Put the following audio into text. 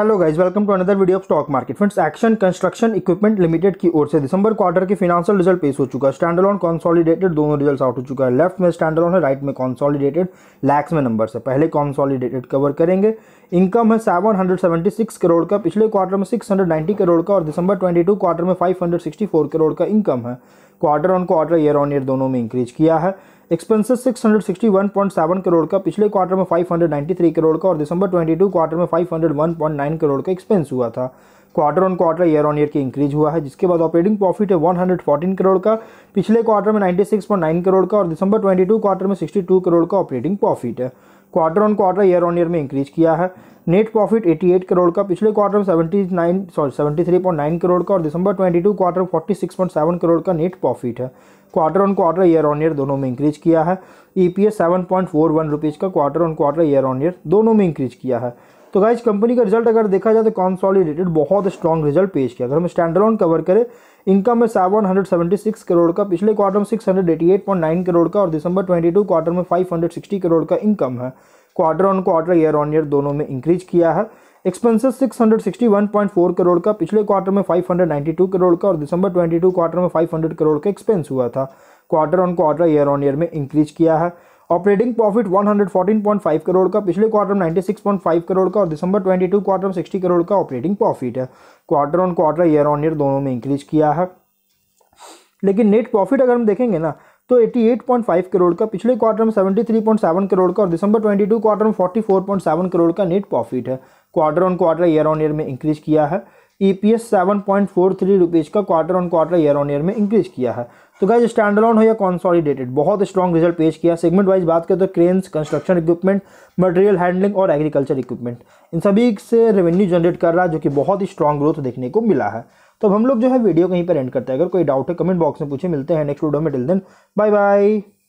hello guys welcome to another video of stock market friends action construction equipment limited की ओर से दिसंबर quarter के फिनांशियल रिजल्ट पेश हो चुका है ऑन कॉन्सॉलीडेटेड दोनों रिजल्ट आउट हो चुका है लेफ्ट में ऑन है राइट में कॉन्सॉलीडेटेड लैक्स में नंबर है पहले कॉन्सॉलीडेटेड कवर करेंगे इनकम है सेवन करोड़ का पिछले क्वार्टर में सिक्स करोड़ का और दिसंबर ट्वेंटी क्वार्टर में फाइव करोड़ का इनकम है quarter on quarter year on year दोनों में इंक्रीज किया है एक्सपेंसेस 661.7 करोड़ का पिछले क्वार्टर में 593 करोड़ का और दिसंबर 22 क्वार्टर में 501.9 करोड़ का एक्सपेंस हुआ था quarter on quarter year on year की इंक्रीज हुआ है जिसके बाद ऑपरेटिंग प्रॉफिट है 114 करोड़ का पिछले क्वार्टर में 96.9 करोड़ का और दिसंबर 22 क्वार्टर में 62 करोड़ का ऑपरेटिंग प्रॉफिट है quarter on quarter year on year में इंक्रीज किया है नेट प्रॉफिट 88 करोड़ का पिछले क्वार्टर में 79 सॉरी 73.9 करोड़ का और दिसंबर 22 क्वार्टर 46.7 करोड़ का नेट प्रॉफिट है quarter on quarter year on year दोनों में इंक्रीज किया है E P S seven point four one rupees का quarter on quarter year on year दोनों में इंक्रीज किया है तो गाइज कंपनी का रिजल्ट अगर देखा जाए तो कॉन्सॉलीडेटेड बहुत स्ट्रॉन्ग रिजल्ट पेश किया अगर हम स्टैंडर्ड कवर करें इनकम है seven hundred seventy six crore का पिछले क्वार्टर में six hundred eighty eight point nine crore का और दिसंबर ट्वेंटी टू क्वार्टर में फाइव हंड्रेड सिक्सटी करोड़ का इनकम है quarter on quarter year on year दोनों में इंक्रीज किया है एक्सपेंसेस 661.4 करोड़ का पिछले क्वार्टर में 592 करोड़ का और दिसंबर 22 क्वार्टर में 500 करोड़ का एक्सपेंस हुआ था quarter on quarter year on year में इंक्रीज किया है ऑपरेटिंग प्रॉफिट 114.5 करोड़ का पिछले क्वार्टर में 96.5 करोड़ का और दिसंबर 22 क्वार्टर में 60 करोड़ का ऑपरेटिंग प्रॉफिट है quarter on quarter year on year दोनों में इंक्रीज किया है लेकिन नेट प्रॉफिट अगर हम देखेंगे ना तो 88.5 करोड़ का पिछले क्वार्टर में 73.7 करोड़ का और दिसंबर 22 क्वार्टर में 44.7 करोड़ का नेट प्रॉफिट है quarter on quarter year on year में इंक्रीज किया है E P S seven point four three rupees का quarter on quarter year on year में इंक्रीज किया है तो गाइज स्टैंडलॉन हो या कॉन्सॉलिडेटेड बहुत स्ट्रॉन्ग रिजल्ट पेश किया सेगमेंट वाइज बात करें तो cranes construction equipment material handling और एग्रीकल्चर इक्विपमेंट इन सभी से रेवेन्यू जनरेट कर रहा है जो कि बहुत ही स्ट्रॉन्ग ग्रोथ देखने को मिला है तो हम लोग जो है वीडियो कहीं पर एंड करते हैं अगर कोई डाउट है कमेंट बॉक्स में पूछे मिलते हैं नेक्स्ट वीडियो में टिल देन बाय बाय